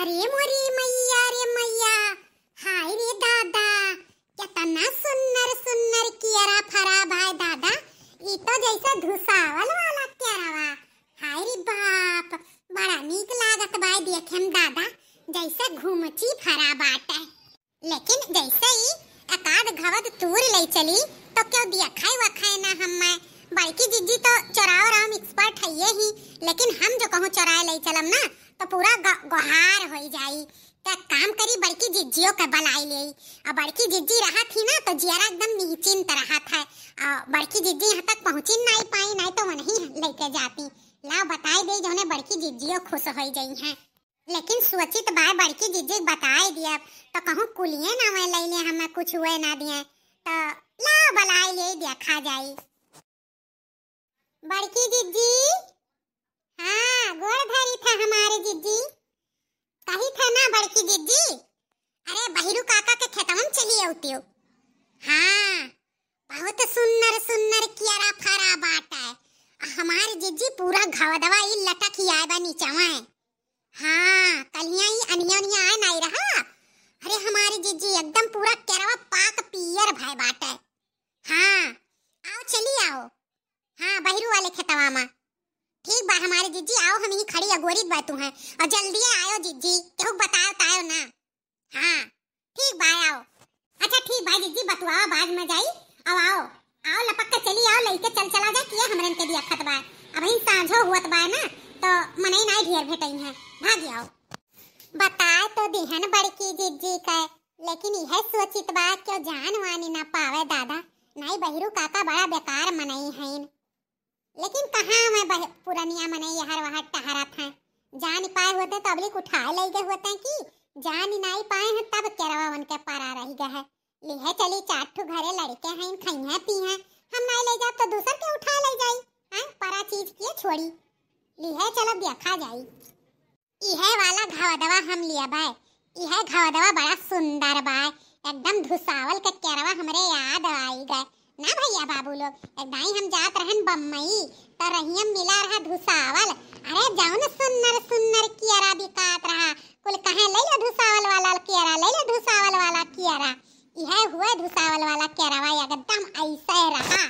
अरे मोरी मैया रे मैया हाय रे दादा कितना सुन्नर सुन्नर कियरा फरा भाई दादा ई तो जैसे धुसावल वाला कियरावा हाय रे बाप बड़ा नीक लागत भाई देखेम दादा जैसे घूमची फरा बाटे लेकिन जैसे ही एकाद घवद तूर ले चली तो क्यों दिया खाए व ना हम मैं बल्कि जिज्जी तो चुराव एक्सपर्ट है ये ही लेकिन हम जो कहूँ चुराए ले चलम ना तो पूरा गोहार हो जाई तो काम करी बड़की जिज्जियों का बलाई ले और बड़की जिज्जी रहा थी ना तो जियारा एकदम निश्चिंत रहा था और बड़की जिज्जी यहाँ तक पहुंची नहीं पाई नहीं तो वो नहीं लेके जाती ला बताई दे जो बड़की जिज्जियों खुश हो गई हैं लेकिन सोचित बाय बड़की जिज्जी दी अब तो कहूँ कुलिए ना हुए ले लिया हमें कुछ हुए ना दिए तो ला बलाए ले देखा जाई बड़की जिज्जी हमारे जीजी कहीं था ना बड़की जीजी अरे बहिरू काका के खेतवन चली आती हो हाँ बहुत सुन्नर सुंदर कियारा फरा बात है हमारे जीजी पूरा घावदवा ही लटक ही आए बा नीचावा है हाँ कलिया ही अनिया उनिया आए नहीं रहा अरे हमारे जीजी एकदम पूरा केरवा पाक पियर भाई बात है हाँ आओ चली आओ हाँ बहिरू वाले खेतवा में ठीक बा हमारे जीजी आओ हम ही खड़ी अगोरित बातू हैं और जल्दी आयो जीजी केहू बताओ तायो तो ना हाँ ठीक बा आओ अच्छा ठीक बा जीजी बतवाओ बाद में जाई अब आओ आओ लपक के चली आओ लेके चल चला जा किए हमरन के दिया खत बा अब ही सांझो हुआ तो बा ना तो मने ही नाई ढेर भेटई है भाग आओ बताए तो दिहन बड़की जीजी का लेकिन यह सोचित बा क्यों जान वानी ना पावे दादा नहीं बहिरू काका बड़ा बेकार मनई है लेकिन कहाँ मैं पुरानिया मने यहाँ वहाँ टहरा था जान पाए होते तो अबली उठाए ले गए होते कि जान नहीं पाए हैं तब केरवा उनके पारा रह गए है लिहे चली चाटू घरे लड़के हैं इन हैं पी हैं हम नहीं ले जाए तो दूसर के उठा ले जाई हाँ परा चीज किए छोड़ी लिहे चलो देखा जाई यह वाला घावदवा हम लिया बाय इहे घावदवा बड़ा सुंदर बाय एकदम धुसावल के केरवा हमरे याद आई गए ना भैया बाबू लोग दाई हम जात रहन बम्बई तो रहियम मिला रहा धुसावल अरे जाओ ना सुन्नर सुन्नर कियरा काट रहा कुल कहे ले लो धुसावल वाला कियरा ले लो धुसावल वाला कियरा यह हुआ धुसावल वाला कियरा भाई अगर दम ऐसे रहा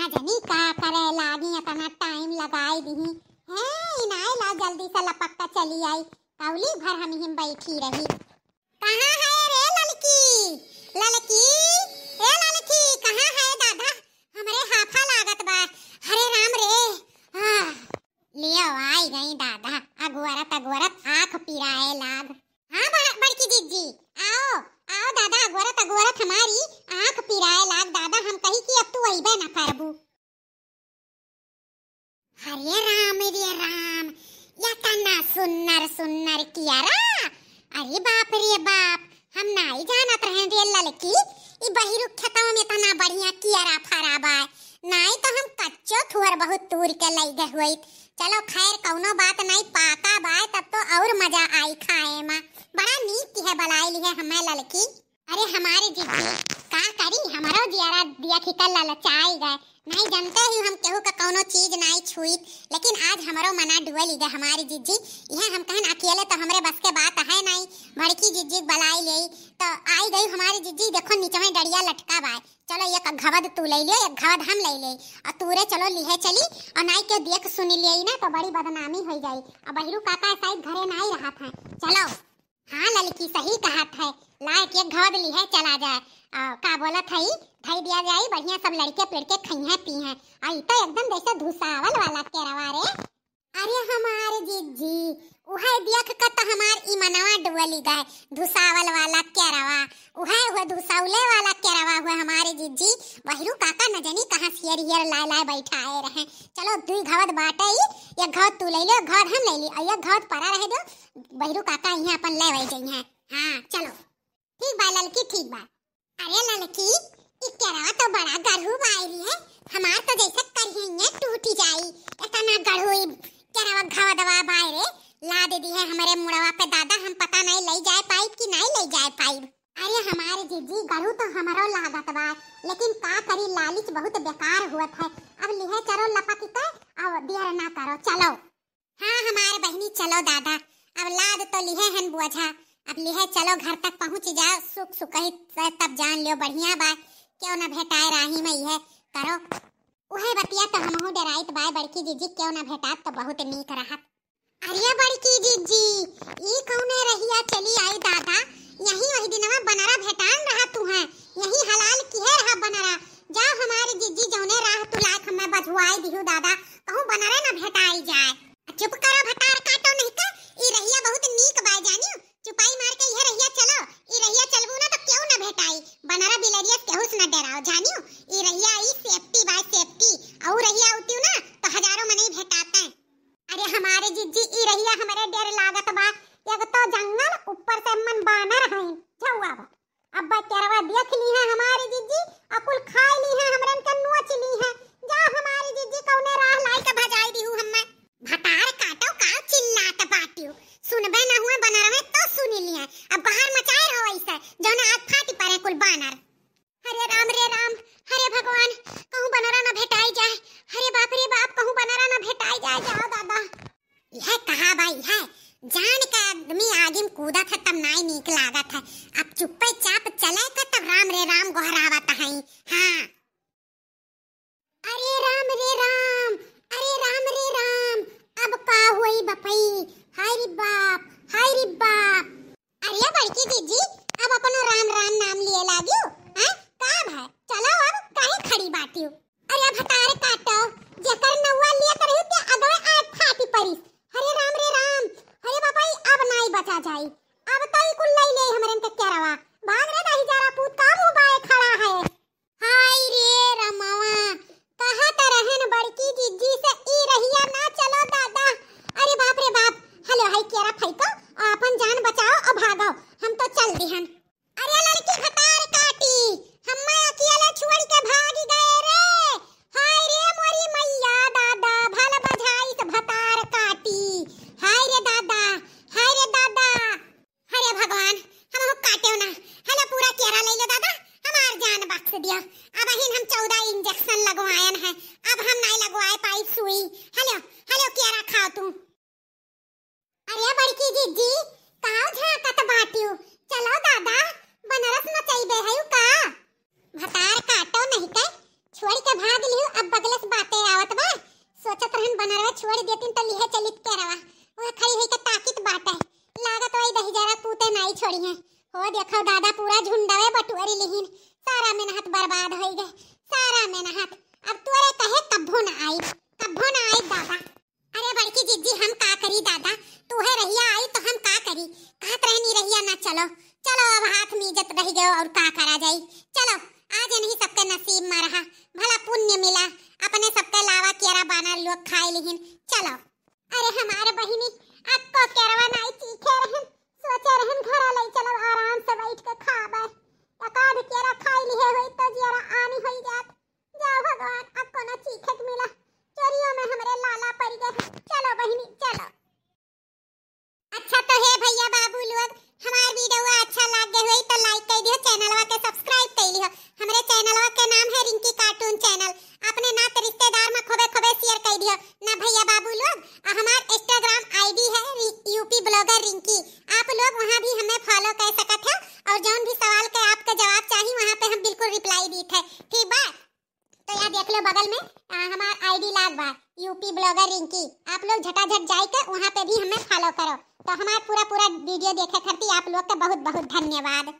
ना जानी का करे लागी अपना टाइम लगाई दी है इनाए ला जल्दी से लपक कर चली आई कौली भर हम ही बैठी रही कहाँ है रे ललकी ललकी अरे राम रे राम या तना सुन्नर सुन्नर किया रा अरे बाप रे बाप हम ना ही जानत रहे रे ललकी ई बहिरु खेतवा में तना बढ़िया किया रा फरा बा नाई तो हम कच्चो थोर बहुत तूर के लई गए होई चलो खैर कौनो बात नहीं पाका बाय तब तो और मजा आई खाए मां बड़ा नीक है बलाई लिए हमें ललकी अरे हमारे जीजी का करी हमारो जियारा दिया खिकल लाला चाय गए नहीं जानते ही हम केहू का कोनो चीज नहीं छुई लेकिन आज हमारो मना डुअल ही गए हमारी जिज्जी यह हम कहन अकेले तो हमरे बस के बात है नहीं भड़की जिज्जी बलाई ले तो आई गई हमारी जिज्जी देखो नीचे में डड़िया लटका बाय चलो एक घवद तू ले लियो एक घवद हम ले ले और तूरे चलो लिहे चली और नाई के देख सुनी लिये ना तो बड़ी बदनामी हो गई और बहिरू काका शायद घरे नहीं रहा था चलो हाँ ललकी सही कहा है लाए के घोद ली है चला जाए आ, का बोला थई थई दिया जाई बढ़िया सब लड़के पिड़के खई हैं पी हैं आई तो एकदम जैसे धुसावल वाला केरवा रे अरे हमारे जीजी उहे देख का तो हमार ई मनवा डुअली गए धुसावल वाला केरवा उहे हो धुसावले वाला केरवा हो हमारे जीजी बहिरु काका न जानी कहां सियर हियर लाए लाए बैठाए रहे चलो दुई घवत बाटई ये घवत तू ले लो घर हम ले ली और ये घवत परा रह दो बहिरु काका यहां अपन ले वई जई हैं हां चलो ललकी ठीक बा अरे ललकी इकरा तो बड़ा गरहू बाइल है हमार तो जैसे टूट ही जाई इतना गरहू केरवा घाव दवा रे ला दे दी है हमारे मुड़वा पे दादा हम पता नहीं ले जाए पाई कि नहीं ले जाए पाई अरे हमारे जीजी गलू तो हमारो लागत बा लेकिन का करी लालच बहुत बेकार हुत है अब लिहे चलो लपक के तो, अब देर ना करो चलो हाँ हमारे बहनी चलो दादा अब लाद तो लिहे हैं बुआ बोझा अब लिहे चलो घर तक पहुंच जाओ सुख सुखही तब जान लियो बढ़िया बात क्यों ना भेटाए राही में यह करो उहे बतिया तो हमहु डराइत बाय बड़की जीजी क्यों ना भेटात तो बहुत नीक रहत अरे बड़की जीजी ई कौने रहिया चली आई दादा यही वही दिनवा बनरा भेटान रहा तू है यही हलाल किहे रहा बनरा जा हमारे जीजी जौने राह तू लाख हमें बजवाई दिहु दादा जान का आदमी आगे कूदा था तब आयन है कई दियो चैनलवा के सब्सक्राइब कैली हो हमरे चैनलवा के नाम है रिंकी कार्टून चैनल अपने नात रिश्तेदार में खोबे खोबे शेयर कर दियो ना भैया बाबू लोग हमारे इंस्टाग्राम आईडी है यूपी ब्लॉगर रिंकी आप लोग वहाँ भी हमें फॉलो कर सकते हो और जौन भी सवाल के आपका जवाब चाहिए वहाँ पे हम बिल्कुल रिप्लाई दी थे ठीक बा तो यहाँ देख लो बगल में हमार आईडी लाग बा यूपी ब्लॉगर रिंकी आप लोग झटाझट जाए के वहाँ पे भी हमें फॉलो करो तो हमारा पूरा पूरा वीडियो देखे खातिर आप लोग का बहुत बहुत धन्यवाद